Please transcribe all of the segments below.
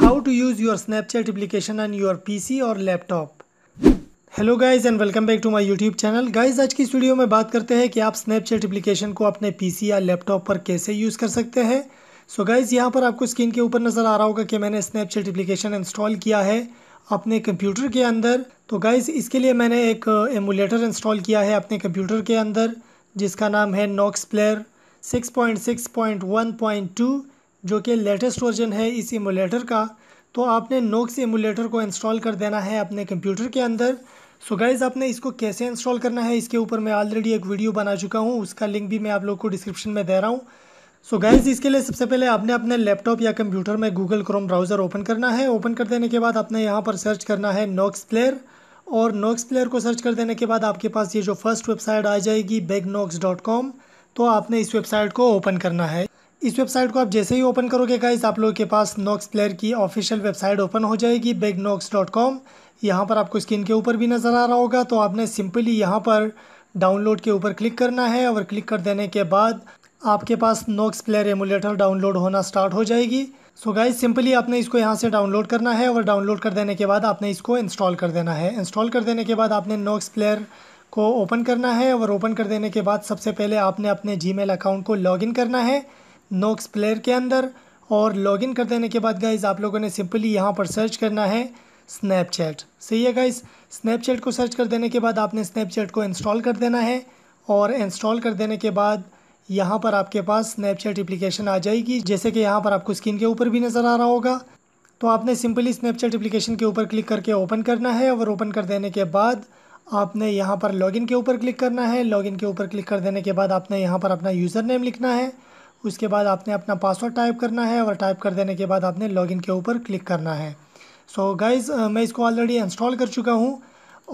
how to use your snapchat application on your pc or laptop hello guys and welcome back to my YouTube channel guys आज की studio में बात करते हैं कि आप स्नैपचैट एप्लीकेशन को अपने पीसी या लैपटॉप पर कैसे यूज़ कर सकते हैं सो गाइज़ गाइस यहाँ पर आपको स्क्रीन के ऊपर नज़र आ रहा होगा कि मैंने स्नैपचैट एप्लीकेशन इंस्टॉल किया है अपने कंप्यूटर के अंदर तो गाइज़ इसके लिए मैंने एक एमुलेटर uh, इंस्टॉल किया है अपने कंप्यूटर के अंदर जिसका नाम है Nox player six point six point one point two जो कि लेटेस्ट वर्जन है इस एमुलेटर का तो आपने नोक्स एमुलेटर को इंस्टॉल कर देना है अपने कंप्यूटर के अंदर सो so गाइज़ आपने इसको कैसे इंस्टॉल करना है इसके ऊपर मैं ऑलरेडी एक वीडियो बना चुका हूँ उसका लिंक भी मैं आप लोग को डिस्क्रिप्शन में दे रहा हूँ सो so गाइज़ इसके लिए सबसे पहले आपने अपने लैपटॉप या कंप्यूटर में गूगल क्रोम ब्राउज़र ओपन करना है ओपन कर देने के बाद आपने यहाँ पर सर्च करना है नोक्स प्लेयर और नोक्स प्लेयर को सर्च कर देने के बाद आपके पास ये जो फर्स्ट वेबसाइट आ जाएगी बेग तो आपने इस वेबसाइट को ओपन करना है इस वेबसाइट को आप जैसे ही ओपन करोगे गाइस आप लोगों के पास नॉक्स प्लेयर की ऑफिशियल वेबसाइट ओपन हो जाएगी बेग नॉक्स डॉट कॉम यहाँ पर आपको स्क्रीन के ऊपर भी नज़र आ रहा होगा तो आपने सिंपली यहाँ पर डाउनलोड के ऊपर क्लिक करना है और क्लिक कर देने के बाद आपके पास नॉक्स प्लेयर एमुलेटर डाउनलोड होना स्टार्ट हो जाएगी सो गाइस सिंपली आपने इसको यहाँ से डाउनलोड करना है और डाउनलोड कर देने के बाद आपने इसको इंस्टॉल कर देना है इंस्टॉल कर देने के बाद आपने नॉक्स प्लेयर को ओपन करना है और ओपन कर देने के बाद सबसे पहले आपने अपने मेल अकाउंट को इन करना है नोक्स प्लेयर के अंदर और लॉगिन कर देने के बाद गाइज आप लोगों ने सिंपली यहाँ पर सर्च करना है स्नैपचैट सही है गाइज स्नैपचैट को सर्च कर देने के बाद आपने स्नैपचैट को इंस्टॉल कर देना है और इंस्टॉल कर देने के बाद यहाँ पर आपके पास स्नैपचैट एप्लीकेशन आ जाएगी जैसे कि यहाँ पर आपको स्क्रीन के ऊपर भी नज़र आ रहा होगा तो आपने सिंपली स्नैपचैट एप्लीकेशन के ऊपर क्लिक करके ओपन करना है और ओपन कर देने के बाद आपने यहाँ पर लॉगिन के ऊपर क्लिक करना है लॉगिन के ऊपर क्लिक कर देने के बाद आपने यहाँ पर अपना यूज़र नेम लिखना है उसके बाद आपने अपना पासवर्ड टाइप करना है और टाइप कर देने के बाद आपने लॉगिन के ऊपर क्लिक करना है सो so गाइज़ मैं इसको ऑलरेडी इंस्टॉल कर चुका हूँ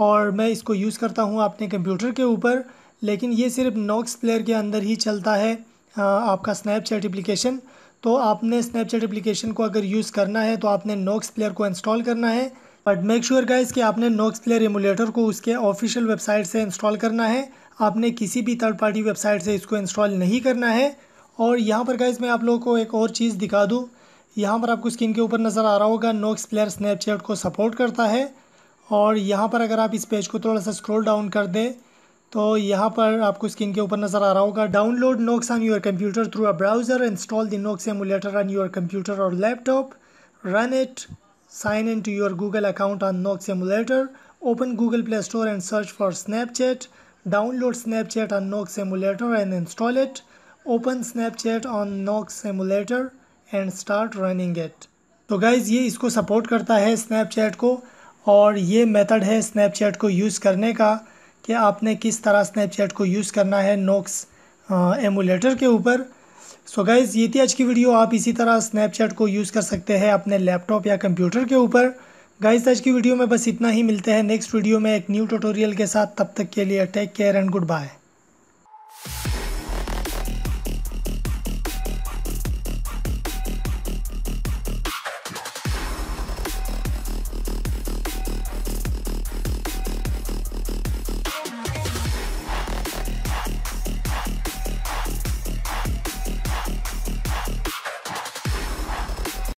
और मैं इसको यूज़ करता हूँ अपने कंप्यूटर के ऊपर लेकिन ये सिर्फ नॉक्स प्लेयर के अंदर ही चलता है आपका स्नैपचैट एप्लीकेशन तो आपने स्नैपचैट एप्लीकेशन को अगर यूज़ करना है तो आपने नॉक्स प्लेयर को इंस्टॉल करना है बट मेक श्योर गाइज कि आपने नॉक्स प्लेयर एमुलेटर को उसके ऑफिशियल वेबसाइट से इंस्टॉल करना है आपने किसी भी थर्ड पार्टी वेबसाइट से इसको इंस्टॉल नहीं करना है और यहाँ पर गाइज मैं आप लोगों को एक और चीज़ दिखा दूँ यहाँ पर आपको स्क्रीन के ऊपर नज़र आ रहा होगा नोक्स प्लेयर स्नैपचैट को सपोर्ट करता है और यहाँ पर अगर आप इस पेज को थोड़ा सा स्क्रॉल डाउन कर दें तो यहाँ पर आपको स्क्रीन के ऊपर नज़र आ रहा होगा download Nox on your computer through a browser install the Nox emulator on your computer और laptop run it sign in to your Google account on Nox emulator open Google Play Store and search for Snapchat download Snapchat on Nox emulator and install it open Snapchat on Nox emulator and start running it तो guys ये इसको support करता है Snapchat को और ये method है Snapchat को यूज़ करने का कि आपने किस तरह स्नैपचैट को यूज़ करना है नोक्स एमुलेटर के ऊपर सो गाइज़ ये थी आज की वीडियो आप इसी तरह स्नैपचैट को यूज़ कर सकते हैं अपने लैपटॉप या कंप्यूटर के ऊपर गाइज़ आज की वीडियो में बस इतना ही मिलते हैं नेक्स्ट वीडियो में एक न्यू ट्यूटोरियल के साथ तब तक के लिए take care and good bye